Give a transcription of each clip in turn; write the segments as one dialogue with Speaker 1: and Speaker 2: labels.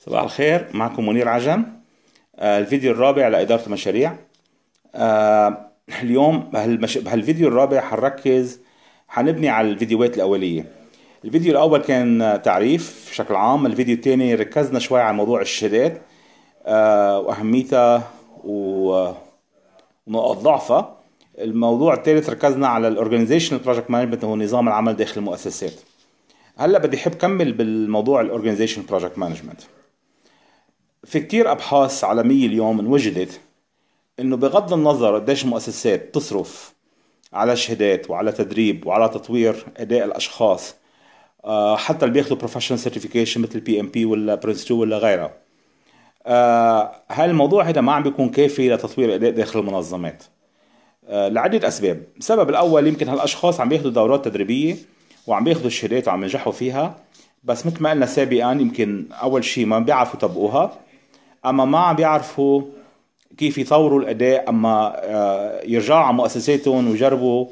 Speaker 1: صباح الخير معكم منير عجم آه، الفيديو الرابع لإدارة المشاريع آه، اليوم بهالفيديو الرابع حنركز حنبني على الفيديوهات الأولية الفيديو الأول كان تعريف بشكل عام الفيديو الثاني ركزنا شوي على موضوع الشهادات آه، وأهميتها ونقاط ضعفها الموضوع الثالث ركزنا على الاورجنايزيشنال بروجكت مانجمنت هو نظام العمل داخل المؤسسات هلا بدي احب كمل بالموضوع الاورجنايزيشن بروجكت مانجمنت في كتير ابحاث عالميه اليوم انوجدت انه بغض النظر قديش المؤسسات تصرف على شهادات وعلى تدريب وعلى تطوير اداء الاشخاص آه، حتى اللي بياخذوا بروفيشنال سيرتيفيكيشن مثل بي ام بي ولا برنس 2 ولا غيرها هالموضوع آه، هذا ما عم بيكون كافي لتطوير الاداء داخل المنظمات آه، لعدة أسباب السبب الأول يمكن هالأشخاص عم بياخذوا دورات تدريبية وعم بياخذوا الشهادات وعم ينجحوا فيها بس مثل ما قلنا سابقا يمكن أول شيء ما بيعرفوا يطبقوها اما ما عم بيعرفوا كيف يطوروا الاداء اما آه، يرجعوا على مؤسساتهم ويجربوا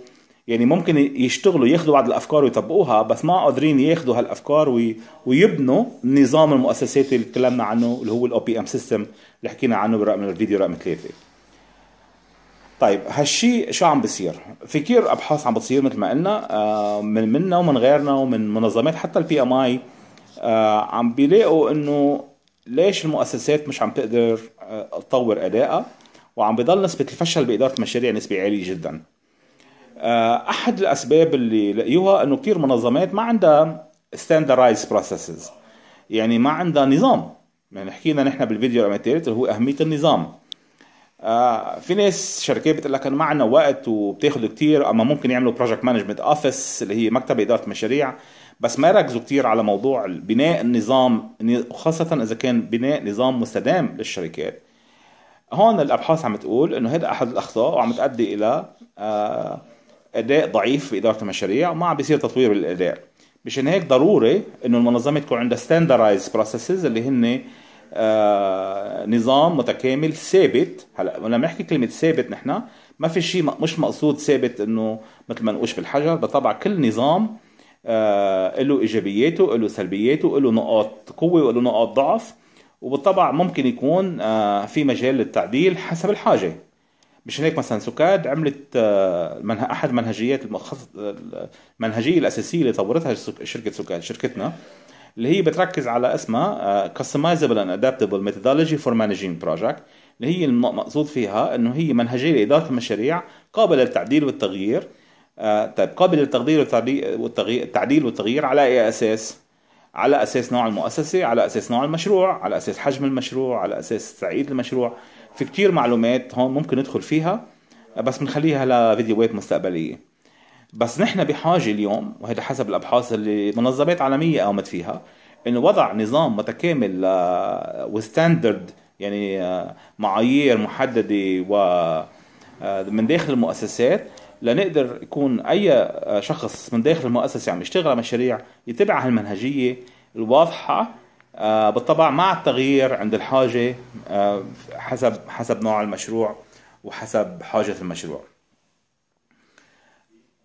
Speaker 1: يعني ممكن يشتغلوا ياخذوا بعض الافكار ويطبقوها بس ما قادرين ياخذوا هالافكار وي... ويبنوا النظام المؤسساتي اللي تكلمنا عنه اللي هو الاو بي ام سيستم اللي حكينا عنه برقم الفيديو رقم ثلاثه طيب هالشي شو عم بصير؟ في كثير ابحاث عم بتصير مثل ما قلنا آه، من منا ومن غيرنا ومن منظمات حتى البي ام آه، اي عم بيلاقوا انه ليش المؤسسات مش عم تقدر آه، تطور ادائها وعم بضل نسبه الفشل باداره المشاريع نسبه عاليه جدا آه، احد الاسباب اللي لقيوها انه كثير منظمات ما عندها ستاندرايز بروسيسز يعني ما عندها نظام يعني حكينا نحن بالفيديو اللي هو اهميه النظام آه في ناس شركات بتقول لك ما عندنا وقت وبتاخذ كثير اما ممكن يعملوا بروجكت مانجمنت اوفيس اللي هي مكتب اداره مشاريع بس ما ركزوا كتير على موضوع بناء النظام خاصة إذا كان بناء نظام مستدام للشركات هون الأبحاث عم تقول إنه هذا أحد الأخطاء وعم تؤدي إلى آه، أداء ضعيف في إدارة المشاريع وما عم بيصير تطوير الأداء مشان هيك ضروري إنه المنظمة تكون عندها ستاندرايز بروسيسز اللي هن آه، نظام متكامل ثابت هلا لما نحكي كلمه ثابت نحن ما في شيء مش مقصود ثابت انه مثل ما نقوش بالحجر بطبع كل نظام آه له ايجابياته له سلبياته له نقاط قوه وله نقاط ضعف وبالطبع ممكن يكون آه في مجال للتعديل حسب الحاجه مش هيك مثلا سكاد عملت آه منها احد منهجيات المخصص المنهجيه الاساسيه اللي طورتها شركه سكاد شركتنا اللي هي بتركز على اسمها كاستمايزبل اند ادابتبل ميثودولوجي فور مانجينج بروجكت اللي هي المقصود فيها انه هي منهجيه لاداره المشاريع قابله للتعديل والتغيير آه، طيب قابل للتقدير والتعديل والتغيير على اي اساس؟ على اساس نوع المؤسسه، على اساس نوع المشروع، على اساس حجم المشروع، على اساس تعقيد المشروع، في كتير معلومات هون ممكن ندخل فيها بس بنخليها لفيديوهات مستقبليه. بس نحن بحاجه اليوم وهذا حسب الابحاث اللي منظمات عالميه قامت فيها انه وضع نظام متكامل وستاندرد آه، يعني آه، معايير محدده و من داخل المؤسسات لنقدر يكون اي شخص من داخل المؤسسه عم يشتغل على مشاريع يتبع هالمنهجيه الواضحه آه، بالطبع مع التغيير عند الحاجه آه، حسب حسب نوع المشروع وحسب حاجه المشروع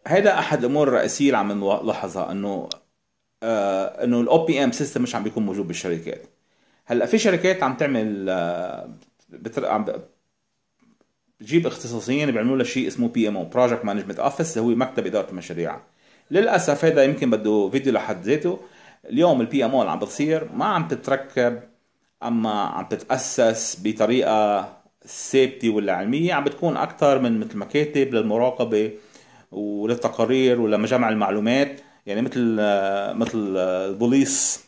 Speaker 1: هيدا احد الامور الرئيسيه اللي عم نلاحظها انه آه، انه الاو بي ام سيستم مش عم بيكون موجود بالشركات هلا في شركات عم تعمل عم جيب اختصاصيين بيعملوا لها شيء اسمه بي ام او بروجكت مانجمنت اوفيس هو مكتب اداره المشاريع للاسف هذا يمكن بده فيديو لحد ذاته اليوم البي ام او اللي عم بتصير ما عم تتركب اما عم تتاسس بطريقه ثابته ولا علميه عم بتكون اكثر من مثل مكاتب للمراقبه وللتقارير ولمجمع المعلومات يعني مثل مثل البوليس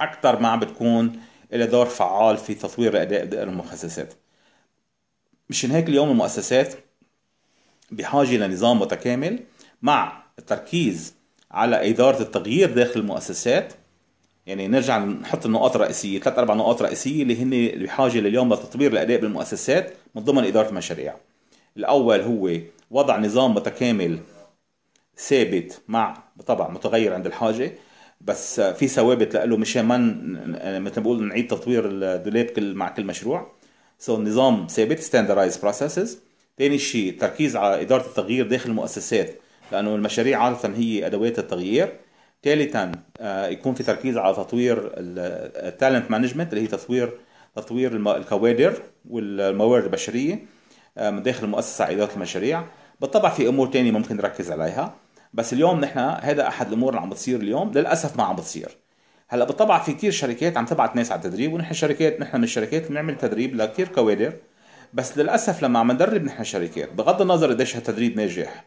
Speaker 1: اكثر ما عم بتكون إلى دور فعال في تطوير اداء المخصصات مشان هيك اليوم المؤسسات بحاجة لنظام متكامل مع التركيز على إدارة التغيير داخل المؤسسات يعني نرجع نحط النقاط الرئيسية ثلاث أربع نقاط رئيسية اللي هن بحاجة لليوم لتطوير الأداء بالمؤسسات من ضمن إدارة المشاريع الأول هو وضع نظام متكامل ثابت مع طبعا متغير عند الحاجة بس في ثوابت له مشان ما مثل ما بقول نعيد تطوير الدولاب كل مع كل مشروع سو so, نظام ثابت ستاندرايز بروسيسز ثاني شيء التركيز على اداره التغيير داخل المؤسسات لانه المشاريع عاده هي ادوات التغيير ثالثا آه, يكون في تركيز على تطوير التالنت آه, مانجمنت اللي هي تطوير تطوير الكوادر والموارد البشريه آه, من داخل المؤسسه على اداره المشاريع بالطبع في امور ثانيه ممكن نركز عليها بس اليوم نحن هذا احد الامور اللي عم بتصير اليوم للاسف ما عم بتصير هلا بالطبع في كتير شركات عم تبعت ناس على التدريب ونحن شركات نحن من الشركات بنعمل تدريب لكتير كوادر بس للاسف لما عم ندرب نحن شركات بغض النظر قديش هالتدريب ناجح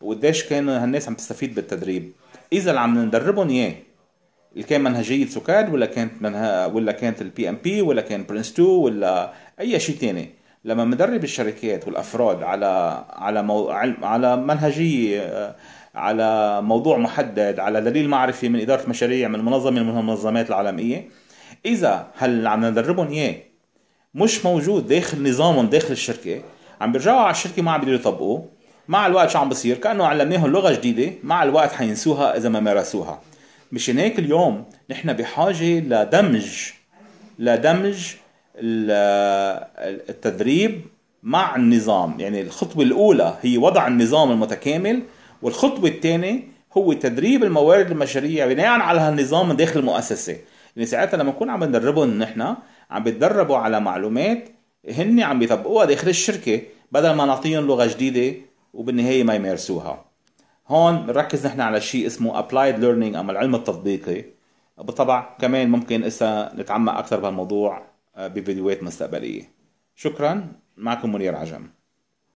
Speaker 1: وقديش كان هالناس عم تستفيد بالتدريب اذا اللي عم ندربهم اياه اللي كان منهجيه سكاد ولا كانت منها ولا كانت البي ام بي ولا كان برنس 2 ولا اي شيء ثاني لما مدرب الشركات والافراد على على مو... على منهجيه آه، على موضوع محدد على دليل معرفي من اداره مشاريع من منظمه من المنظمات العالميه اذا هل عم ندربهم اياه مش موجود داخل نظامهم داخل الشركه عم بيرجعوا على الشركه ما عم بيقدروا يطبقوه مع الوقت شو عم بصير كانه علمناهم لغه جديده مع الوقت حينسوها اذا ما مارسوها مشان هيك اليوم نحن بحاجه لدمج لدمج التدريب مع النظام يعني الخطوة الأولى هي وضع النظام المتكامل والخطوة الثانية هو تدريب الموارد المشاريع بناء على هالنظام من داخل المؤسسة يعني ساعتها لما نكون عم ندربهم نحن عم بيتدربوا على معلومات هن عم بيطبقوها داخل الشركة بدل ما نعطيهم لغة جديدة وبالنهاية ما يمارسوها هون بنركز نحن على شيء اسمه applied learning أو العلم التطبيقي بالطبع كمان ممكن إسا نتعمق أكثر بهالموضوع بفيديوهات مستقبلية شكرا معكم منير عجم